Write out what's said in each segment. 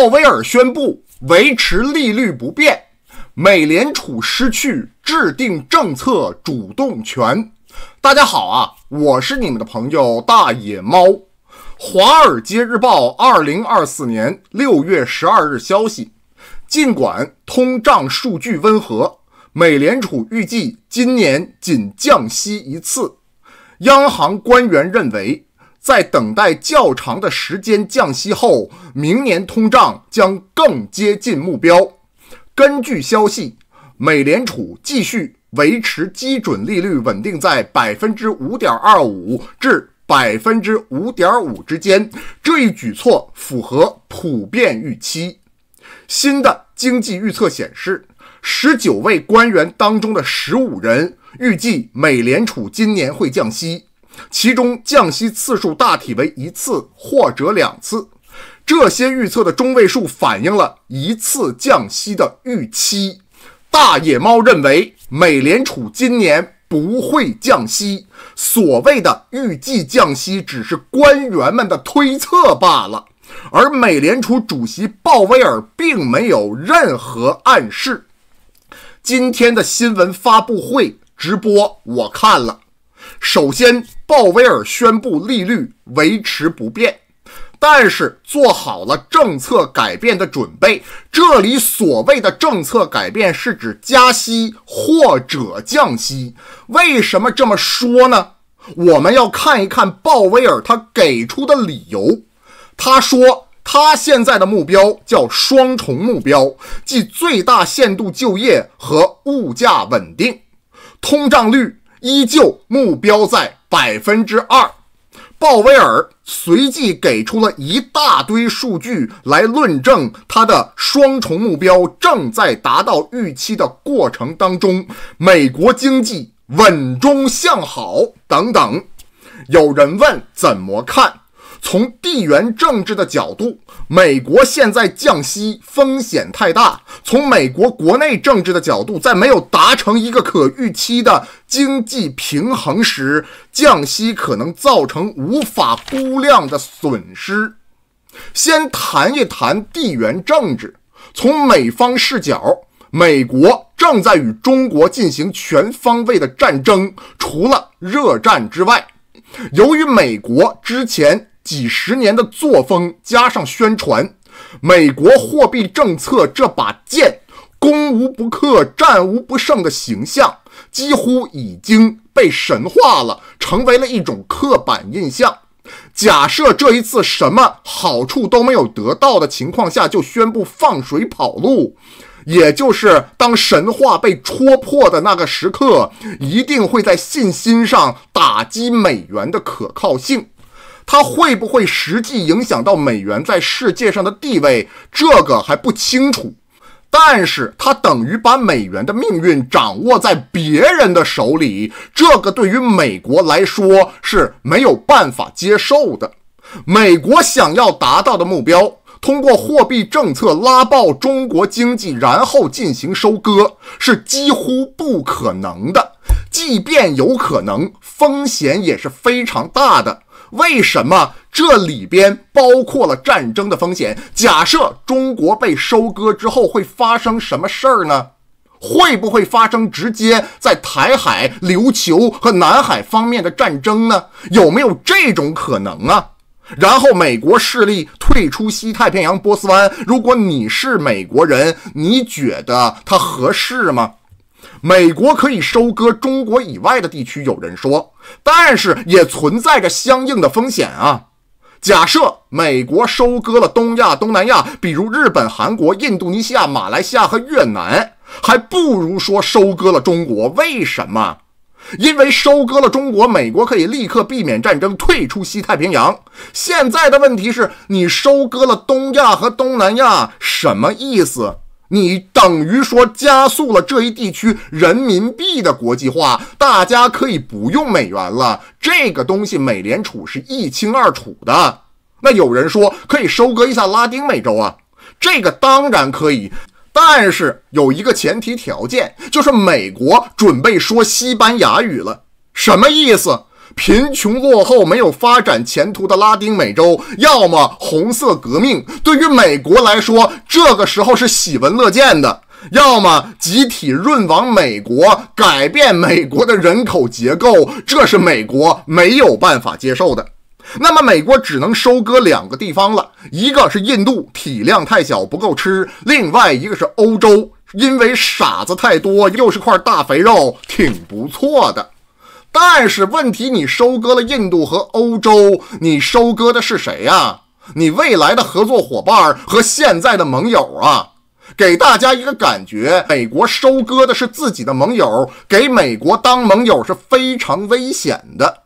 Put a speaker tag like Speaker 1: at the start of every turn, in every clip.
Speaker 1: 鲍威尔宣布维持利率不变，美联储失去制定政策主动权。大家好啊，我是你们的朋友大野猫。《华尔街日报》二零二四年六月十二日消息：尽管通胀数据温和，美联储预计今年仅降息一次。央行官员认为。在等待较长的时间降息后，明年通胀将更接近目标。根据消息，美联储继续维持基准利率稳定在百分之五点二五至百分之五点五之间。这一举措符合普遍预期。新的经济预测显示，十九位官员当中的十五人预计美联储今年会降息。其中降息次数大体为一次或者两次，这些预测的中位数反映了一次降息的预期。大野猫认为美联储今年不会降息，所谓的预计降息只是官员们的推测罢了，而美联储主席鲍威尔并没有任何暗示。今天的新闻发布会直播我看了，首先。鲍威尔宣布利率维持不变，但是做好了政策改变的准备。这里所谓的政策改变是指加息或者降息。为什么这么说呢？我们要看一看鲍威尔他给出的理由。他说他现在的目标叫双重目标，即最大限度就业和物价稳定。通胀率依旧目标在。百分之二，鲍威尔随即给出了一大堆数据来论证他的双重目标正在达到预期的过程当中，美国经济稳中向好等等。有人问怎么看？从地缘政治的角度，美国现在降息风险太大。从美国国内政治的角度，在没有达成一个可预期的经济平衡时，降息可能造成无法估量的损失。先谈一谈地缘政治。从美方视角，美国正在与中国进行全方位的战争，除了热战之外，由于美国之前。几十年的作风加上宣传，美国货币政策这把剑，攻无不克、战无不胜的形象几乎已经被神化了，成为了一种刻板印象。假设这一次什么好处都没有得到的情况下，就宣布放水跑路，也就是当神话被戳破的那个时刻，一定会在信心上打击美元的可靠性。它会不会实际影响到美元在世界上的地位？这个还不清楚，但是它等于把美元的命运掌握在别人的手里，这个对于美国来说是没有办法接受的。美国想要达到的目标，通过货币政策拉爆中国经济，然后进行收割，是几乎不可能的。即便有可能，风险也是非常大的。为什么这里边包括了战争的风险？假设中国被收割之后会发生什么事儿呢？会不会发生直接在台海、琉球和南海方面的战争呢？有没有这种可能啊？然后美国势力退出西太平洋、波斯湾，如果你是美国人，你觉得它合适吗？美国可以收割中国以外的地区，有人说，但是也存在着相应的风险啊。假设美国收割了东亚、东南亚，比如日本、韩国、印度尼西亚、马来西亚和越南，还不如说收割了中国。为什么？因为收割了中国，美国可以立刻避免战争，退出西太平洋。现在的问题是你收割了东亚和东南亚，什么意思？你等于说加速了这一地区人民币的国际化，大家可以不用美元了。这个东西美联储是一清二楚的。那有人说可以收割一下拉丁美洲啊，这个当然可以，但是有一个前提条件，就是美国准备说西班牙语了，什么意思？贫穷落后、没有发展前途的拉丁美洲，要么红色革命，对于美国来说，这个时候是喜闻乐见的；要么集体润往美国，改变美国的人口结构，这是美国没有办法接受的。那么，美国只能收割两个地方了，一个是印度，体量太小，不够吃；另外一个是欧洲，因为傻子太多，又是块大肥肉，挺不错的。但是问题，你收割了印度和欧洲，你收割的是谁呀？你未来的合作伙伴和现在的盟友啊，给大家一个感觉：美国收割的是自己的盟友，给美国当盟友是非常危险的。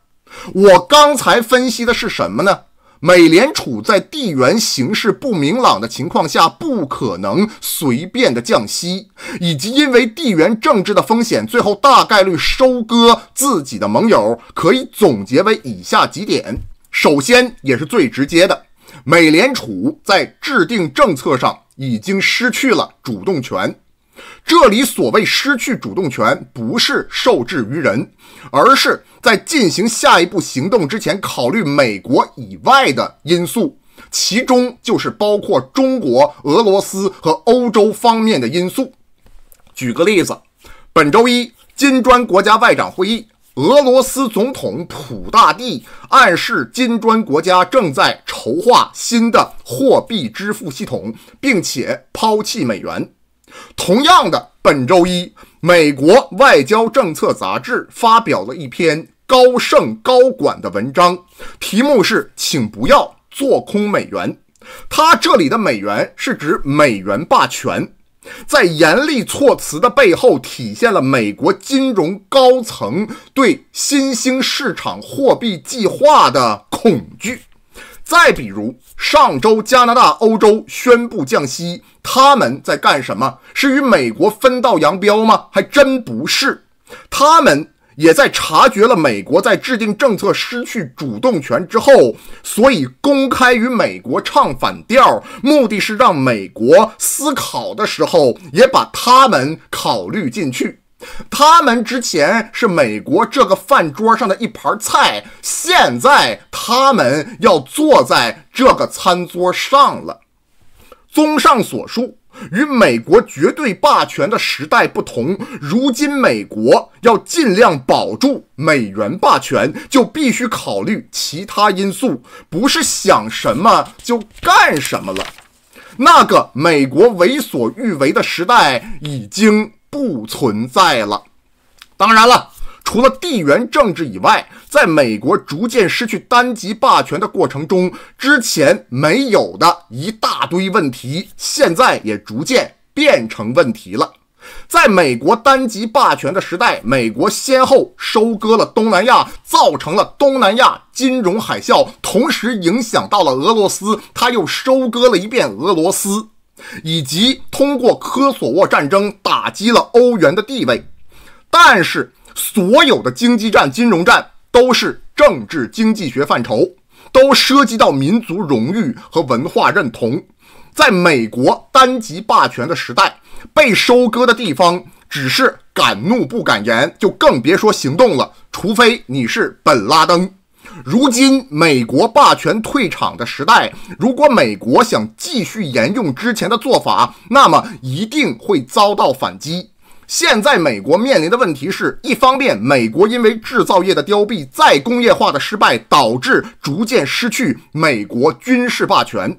Speaker 1: 我刚才分析的是什么呢？美联储在地缘形势不明朗的情况下，不可能随便的降息，以及因为地缘政治的风险，最后大概率收割自己的盟友，可以总结为以下几点：首先，也是最直接的，美联储在制定政策上已经失去了主动权。这里所谓失去主动权，不是受制于人，而是在进行下一步行动之前，考虑美国以外的因素，其中就是包括中国、俄罗斯和欧洲方面的因素。举个例子，本周一金砖国家外长会议，俄罗斯总统普大帝暗示金砖国家正在筹划新的货币支付系统，并且抛弃美元。同样的，本周一，《美国外交政策》杂志发表了一篇高盛高管的文章，题目是“请不要做空美元”。他这里的“美元”是指美元霸权。在严厉措辞的背后，体现了美国金融高层对新兴市场货币计划的恐惧。再比如，上周加拿大、欧洲宣布降息，他们在干什么？是与美国分道扬镳吗？还真不是，他们也在察觉了美国在制定政策失去主动权之后，所以公开与美国唱反调，目的是让美国思考的时候也把他们考虑进去。他们之前是美国这个饭桌上的一盘菜，现在他们要坐在这个餐桌上了。综上所述，与美国绝对霸权的时代不同，如今美国要尽量保住美元霸权，就必须考虑其他因素，不是想什么就干什么了。那个美国为所欲为的时代已经。不存在了。当然了，除了地缘政治以外，在美国逐渐失去单极霸权的过程中，之前没有的一大堆问题，现在也逐渐变成问题了。在美国单极霸权的时代，美国先后收割了东南亚，造成了东南亚金融海啸，同时影响到了俄罗斯，他又收割了一遍俄罗斯。以及通过科索沃战争打击了欧元的地位，但是所有的经济战、金融战都是政治经济学范畴，都涉及到民族荣誉和文化认同。在美国单极霸权的时代，被收割的地方只是敢怒不敢言，就更别说行动了。除非你是本拉登。如今美国霸权退场的时代，如果美国想继续沿用之前的做法，那么一定会遭到反击。现在美国面临的问题是一方面，美国因为制造业的凋敝、再工业化的失败，导致逐渐失去美国军事霸权；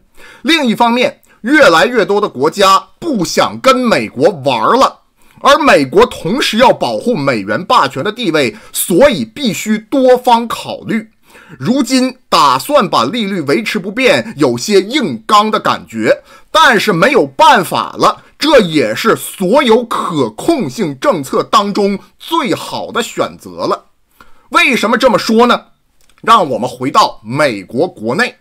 Speaker 1: 另一方面，越来越多的国家不想跟美国玩了，而美国同时要保护美元霸权的地位，所以必须多方考虑。如今打算把利率维持不变，有些硬刚的感觉，但是没有办法了，这也是所有可控性政策当中最好的选择了。为什么这么说呢？让我们回到美国国内，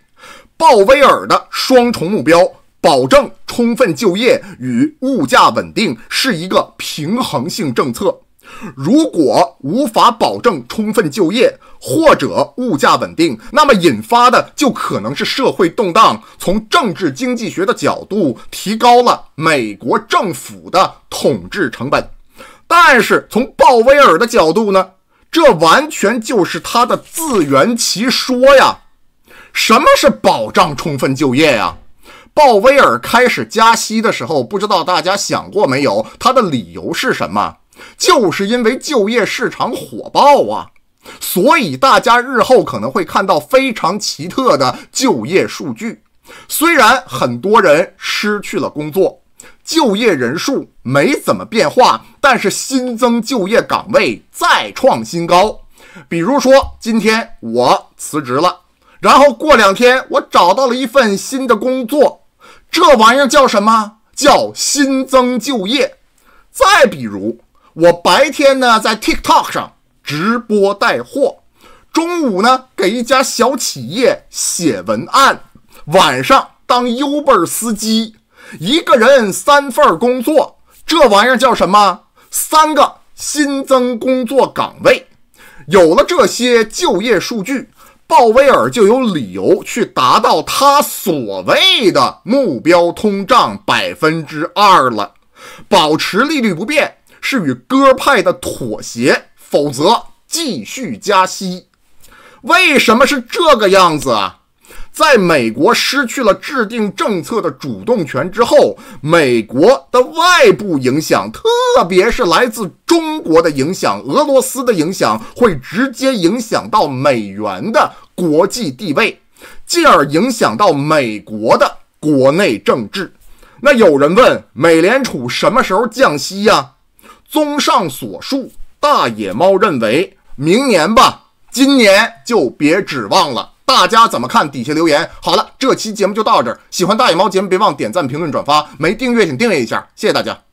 Speaker 1: 鲍威尔的双重目标——保证充分就业与物价稳定，是一个平衡性政策。如果无法保证充分就业或者物价稳定，那么引发的就可能是社会动荡。从政治经济学的角度，提高了美国政府的统治成本。但是从鲍威尔的角度呢？这完全就是他的自圆其说呀！什么是保障充分就业呀？鲍威尔开始加息的时候，不知道大家想过没有？他的理由是什么？就是因为就业市场火爆啊，所以大家日后可能会看到非常奇特的就业数据。虽然很多人失去了工作，就业人数没怎么变化，但是新增就业岗位再创新高。比如说，今天我辞职了，然后过两天我找到了一份新的工作，这玩意儿叫什么？叫新增就业。再比如。我白天呢在 TikTok 上直播带货，中午呢给一家小企业写文案，晚上当 Uber 司机，一个人三份工作，这玩意儿叫什么？三个新增工作岗位。有了这些就业数据，鲍威尔就有理由去达到他所谓的目标通胀百分之二了，保持利率不变。是与鸽派的妥协，否则继续加息。为什么是这个样子啊？在美国失去了制定政策的主动权之后，美国的外部影响，特别是来自中国的影响、俄罗斯的影响，会直接影响到美元的国际地位，进而影响到美国的国内政治。那有人问，美联储什么时候降息呀？综上所述，大野猫认为明年吧，今年就别指望了。大家怎么看？底下留言。好了，这期节目就到这儿。喜欢大野猫节目，别忘点赞、评论、转发。没订阅请订阅一下。谢谢大家。